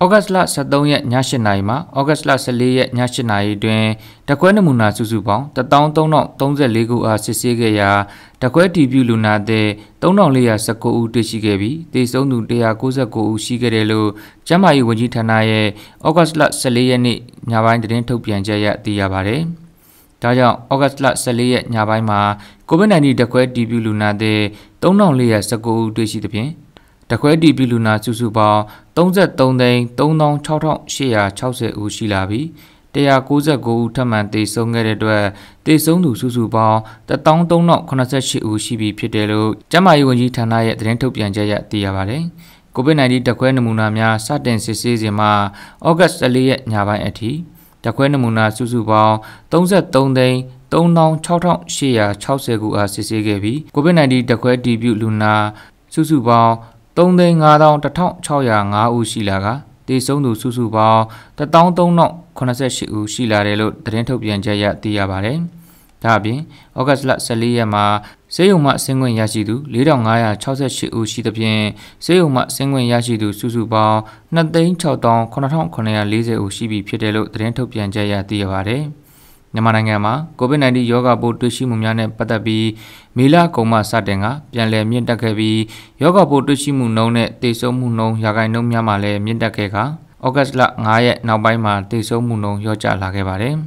ဩဂတ်စ်လ23ရက်ည8နာရီမှဩဂတ်စ်လ14ရက်ည8နာရီတွင်တကွဲနမူနာစုစုပေါင်း13034ခုအားစစ်ဆေးခဲ့ရာတကွဲတီပြူလူနာတဲ့3419ဦးတွေ့ရှိခဲ့ပြီးသေဆုံးသူ169ဦးရှိခဲ့တယ်လို့ကျန်းမာရေးဝန်ကြီးဌာနရဲ့ဩဂတ်စ်လ14ရက်နေ့ညပိုင်းသတင်းထုတ်ပြန်ချက်အရသိရပါတယ်။ဒါကြောင့်ဩဂတ်လ14ရက်ညပိုင်းမှာကိုဗစ် -19 တကွဲတီးပြူလူနာတဲ့3419ဦးတွေ့ရှိသဖြင့်တခွဲတီပီလူနာစုစုပေါင်း33သိန်း36860ဦးရှိလာပြီး169ဦးထပ်မံသေဆုံးခဲ့တဲ့အတွက်သေဆုံးသူစုစုပေါင်း13088ဦးရှိပြီဖြစ်တယ်လို့ကျန်းမာရေးဝန်ကြီးဌာနရဲ့သတင်းထုတ်ပြန်ချက်အရသိရပါတယ်။ COVID-19 တခွဲနမူနာများစတင်စစ်ဆေးစဉ်မှာဩဂတ်14ရက်ညပိုင်းအထိတခွဲနမူနာစုစုပေါင်း33သိန်း36860ခုအားစစ်ဆေးခဲ့ပြီး COVID-19 တခွဲတီးပြုလူနာ စုစုပေါင်း35,1605ဦးရှိလာကတည်ဆုံးသူစုစုပေါင်း13088ဦးရှိလာတယ်လို့သတင်းထုတ်ပြန်ချက်ရသိရပါတယ်။ဒါ့အပြင်ဩဂတ်လ14ရက်မှာစေယုံမှဆင်းခွင့်ရရှိသူ4568ဦးရှိသဖြင့်စေယုံမှဆင်းခွင့်ရရှိသူစုစုပေါင်း2,6940ဦးရှိပြီဖြစ်တယ်လို့သတင်းထုတ်ပြန်ချက်ရသိရပါတယ်။မြန်မာနိုင်ငံမှာ COVID-19 ရောဂါပိုးတွေ့ရှိမှုများနဲ့ပတ်သက်ပြီးမေလကုန်မှစတင်က ပြန်လည်မြင့်တက်ခဲ့ပြီးရောဂါပိုးတွေ့ရှိမှုနှုန်းနဲ့သေဆုံးမှုနှုန်းရာခိုင်နှုန်းများမှာလည်းမြင့်တက်ခဲ့ကဩဂတ်လ9ရက်နောက်ပိုင်းမှာသေဆုံးမှုနှုန်းလျော့ကျလာခဲ့ပါတယ်။